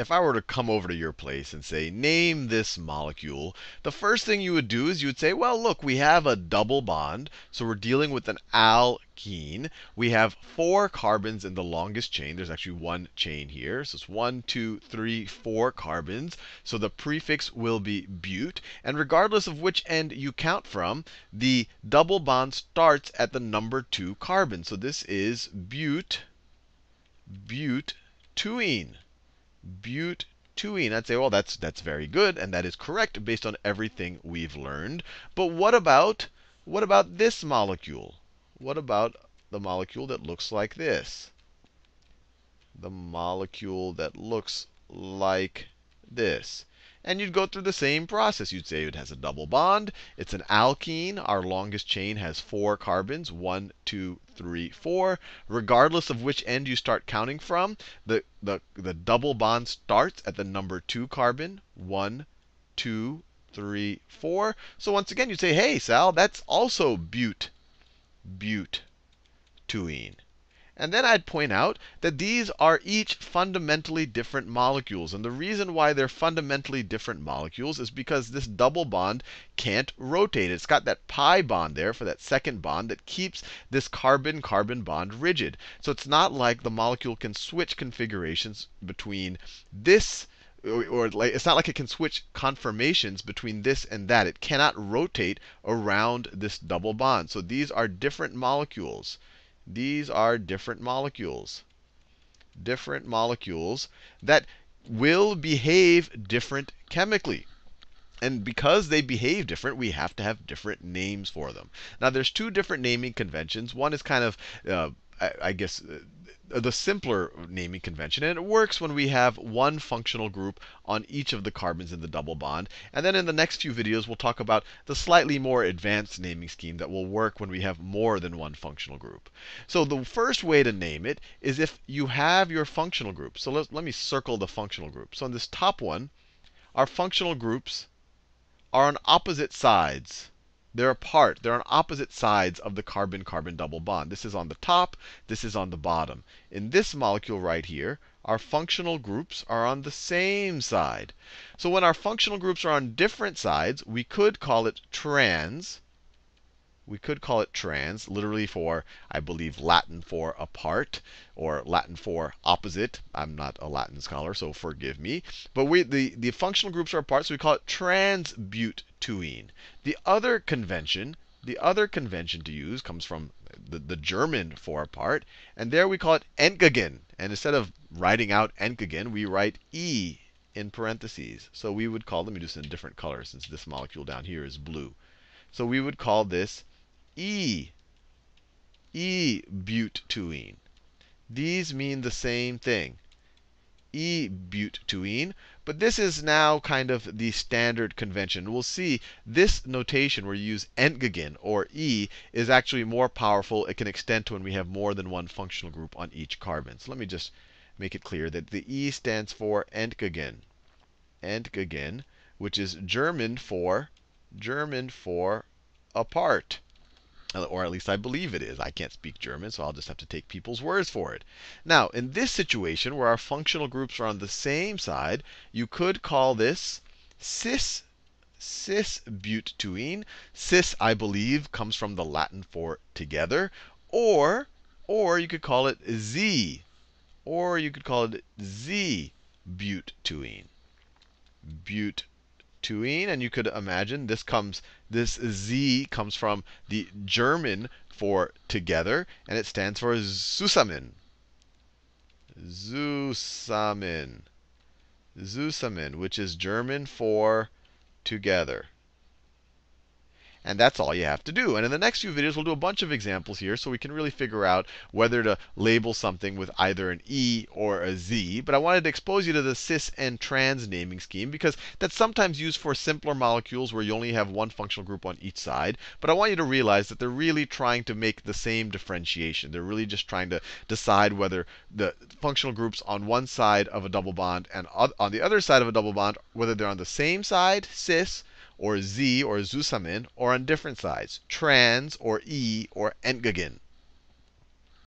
If I were to come over to your place and say, name this molecule, the first thing you would do is you would say, well, look, we have a double bond, so we're dealing with an alkene. We have four carbons in the longest chain. There's actually one chain here. So it's one, two, three, four carbons. So the prefix will be but. And regardless of which end you count from, the double bond starts at the number two carbon. So this is but butuene butene. I'd say, well, that's, that's very good, and that is correct based on everything we've learned. But what about, what about this molecule? What about the molecule that looks like this? The molecule that looks like this and you'd go through the same process. You'd say it has a double bond. It's an alkene. Our longest chain has four carbons one, two, three, four. Regardless of which end you start counting from, the, the, the double bond starts at the number two carbon one, two, three, four. So once again, you'd say, hey, Sal, that's also but, bute, butuene. And then I'd point out that these are each fundamentally different molecules. And the reason why they're fundamentally different molecules is because this double bond can't rotate. It's got that pi bond there for that second bond that keeps this carbon carbon bond rigid. So it's not like the molecule can switch configurations between this or, like, it's not like it can switch conformations between this and that. It cannot rotate around this double bond. So these are different molecules. These are different molecules. Different molecules that will behave different chemically. And because they behave different, we have to have different names for them. Now, there's two different naming conventions. One is kind of, uh, I, I guess, uh, uh, the simpler naming convention. And it works when we have one functional group on each of the carbons in the double bond. And then in the next few videos, we'll talk about the slightly more advanced naming scheme that will work when we have more than one functional group. So the first way to name it is if you have your functional group. So let, let me circle the functional group. So in this top one, our functional groups are on opposite sides they're apart. They're on opposite sides of the carbon-carbon double bond. This is on the top. This is on the bottom. In this molecule right here, our functional groups are on the same side. So when our functional groups are on different sides, we could call it trans we could call it trans, literally for, I believe, Latin for apart or Latin for opposite. I'm not a Latin scholar, so forgive me. But we, the, the functional groups are apart, so we call it transbutene. The other convention, the other convention to use comes from the, the German for apart, and there we call it entgegen. And instead of writing out entgegen, we write E in parentheses. So we would call, let me do this in a different color since this molecule down here is blue. So we would call this E, E-butene. These mean the same thing, E-butene. But this is now kind of the standard convention. We'll see this notation where you use entgegen or E is actually more powerful. It can extend to when we have more than one functional group on each carbon. So let me just make it clear that the E stands for entgegen, entgegen, which is German for German for apart or at least I believe it is. I can't speak German, so I'll just have to take people's words for it. Now, in this situation where our functional groups are on the same side, you could call this cis cisbutuene. Cis, I believe, comes from the Latin for together, or or you could call it z, or you could call it z-butuene. Butuene. Tuin, and you could imagine this comes this Z comes from the German for together, and it stands for zusammen. Zusammen. Zusammen, which is German for together. And that's all you have to do. And in the next few videos, we'll do a bunch of examples here so we can really figure out whether to label something with either an E or a Z. But I wanted to expose you to the cis and trans naming scheme because that's sometimes used for simpler molecules where you only have one functional group on each side. But I want you to realize that they're really trying to make the same differentiation. They're really just trying to decide whether the functional groups on one side of a double bond and on the other side of a double bond, whether they're on the same side, cis, or z or zusammen, or on different sides, trans or e or entgegen.